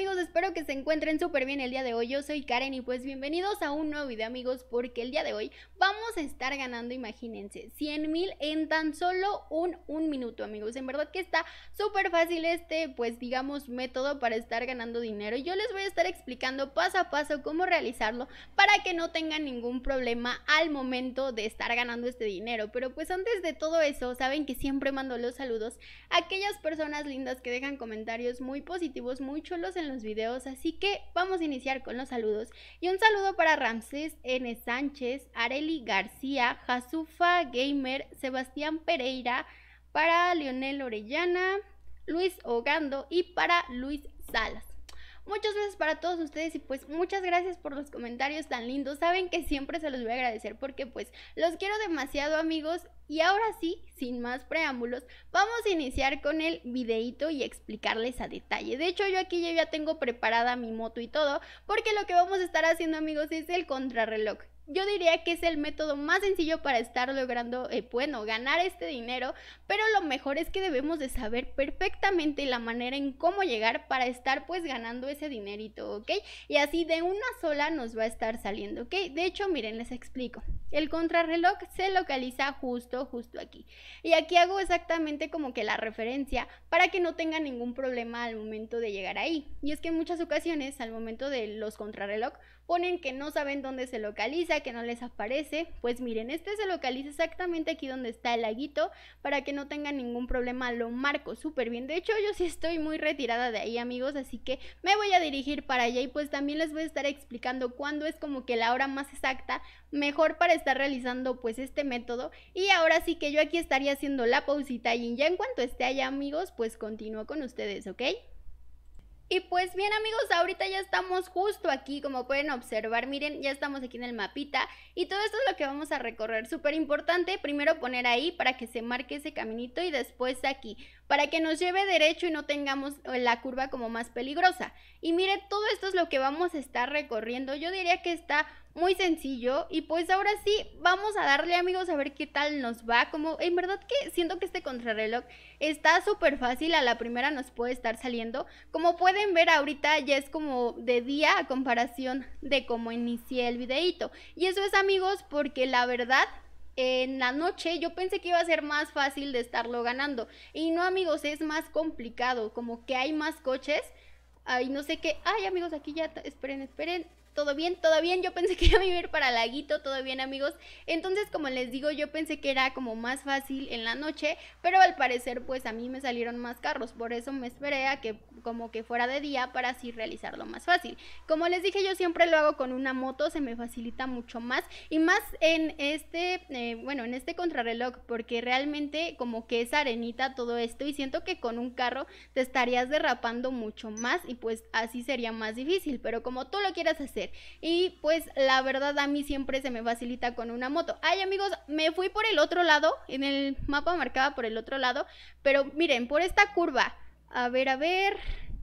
amigos, espero que se encuentren súper bien el día de hoy. Yo soy Karen y pues bienvenidos a un nuevo video amigos porque el día de hoy vamos a estar ganando, imagínense, 100 mil en tan solo un, un minuto amigos. En verdad que está súper fácil este, pues digamos, método para estar ganando dinero. Yo les voy a estar explicando paso a paso cómo realizarlo para que no tengan ningún problema al momento de estar ganando este dinero. Pero pues antes de todo eso, saben que siempre mando los saludos a aquellas personas lindas que dejan comentarios muy positivos, muy chulos en los videos, así que vamos a iniciar con los saludos. Y un saludo para Ramses N. Sánchez, Areli García, Jasufa Gamer, Sebastián Pereira, para Leonel Orellana, Luis Ogando y para Luis Salas. Muchas gracias para todos ustedes y pues muchas gracias por los comentarios tan lindos. Saben que siempre se los voy a agradecer porque pues los quiero demasiado amigos. Y ahora sí, sin más preámbulos, vamos a iniciar con el videíto y explicarles a detalle. De hecho, yo aquí ya tengo preparada mi moto y todo, porque lo que vamos a estar haciendo amigos es el contrarreloj yo diría que es el método más sencillo para estar logrando, eh, bueno, ganar este dinero, pero lo mejor es que debemos de saber perfectamente la manera en cómo llegar para estar pues ganando ese dinerito, ¿ok? Y así de una sola nos va a estar saliendo, ¿ok? De hecho, miren, les explico. El contrarreloj se localiza justo, justo aquí. Y aquí hago exactamente como que la referencia para que no tenga ningún problema al momento de llegar ahí. Y es que en muchas ocasiones al momento de los contrarreloj ponen que no saben dónde se localiza, que no les aparece. Pues miren, este se localiza exactamente aquí donde está el laguito para que no tenga ningún problema. Lo marco súper bien. De hecho, yo sí estoy muy retirada de ahí, amigos, así que me voy a dirigir para allá y pues también les voy a estar explicando cuándo es como que la hora más exacta, mejor para estar realizando pues este método y ahora sí que yo aquí estaría haciendo la pausita y ya en cuanto esté allá amigos pues continúo con ustedes, ¿ok? Y pues bien amigos, ahorita ya estamos justo aquí, como pueden observar, miren, ya estamos aquí en el mapita y todo esto es lo que vamos a recorrer, súper importante, primero poner ahí para que se marque ese caminito y después aquí para que nos lleve derecho y no tengamos eh, la curva como más peligrosa. Y mire, todo esto es lo que vamos a estar recorriendo. Yo diría que está muy sencillo y pues ahora sí vamos a darle amigos a ver qué tal nos va. Como en verdad que siento que este contrarreloj está súper fácil, a la primera nos puede estar saliendo. Como pueden ver ahorita ya es como de día a comparación de cómo inicié el videito. Y eso es amigos porque la verdad en la noche yo pensé que iba a ser más fácil de estarlo ganando. Y no, amigos, es más complicado, como que hay más coches. Ay, no sé qué. Ay, amigos, aquí ya, esperen, esperen todo bien, todo bien, yo pensé que iba a vivir para Laguito, todo bien amigos. Entonces, como les digo, yo pensé que era como más fácil en la noche, pero al parecer pues a mí me salieron más carros, por eso me esperé a que como que fuera de día para así realizarlo más fácil. Como les dije, yo siempre lo hago con una moto, se me facilita mucho más y más en este, eh, bueno, en este contrarreloj, porque realmente como que es arenita todo esto y siento que con un carro te estarías derrapando mucho más y pues así sería más difícil, pero como tú lo quieras hacer, y pues la verdad a mí siempre se me facilita con una moto. Ay amigos, me fui por el otro lado, en el mapa marcaba por el otro lado, pero miren, por esta curva. A ver, a ver,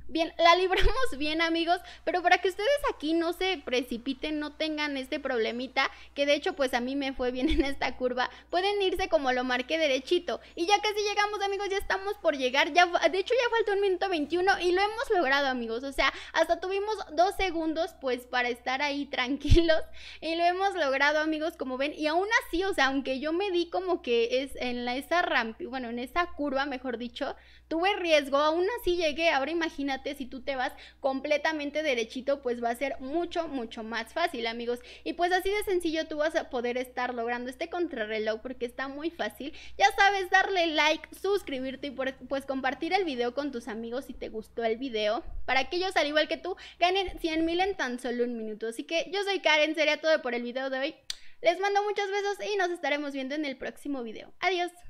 Bien, la libramos bien amigos, pero para que ustedes aquí no se precipiten, no tengan este problemita, que de hecho pues a mí me fue bien en esta curva, pueden irse como lo marqué derechito. Y ya casi llegamos amigos, ya estamos por llegar, ya de hecho ya faltó un minuto 21 y lo hemos logrado amigos, o sea, hasta tuvimos dos segundos pues para estar ahí tranquilos y lo hemos logrado amigos como ven y aún así, o sea, aunque yo me di como que es en la, esa rampa bueno, en esa curva mejor dicho, tuve riesgo, aún así llegué, ahora imagínate si tú te vas completamente derechito, pues va a ser mucho, mucho más fácil, amigos. Y pues así de sencillo tú vas a poder estar logrando este contrarreloj porque está muy fácil. Ya sabes, darle like, suscribirte y pues compartir el video con tus amigos si te gustó el video. Para que ellos, al igual que tú, ganen 100 mil en tan solo un minuto. Así que yo soy Karen, sería todo por el video de hoy. Les mando muchos besos y nos estaremos viendo en el próximo video. Adiós.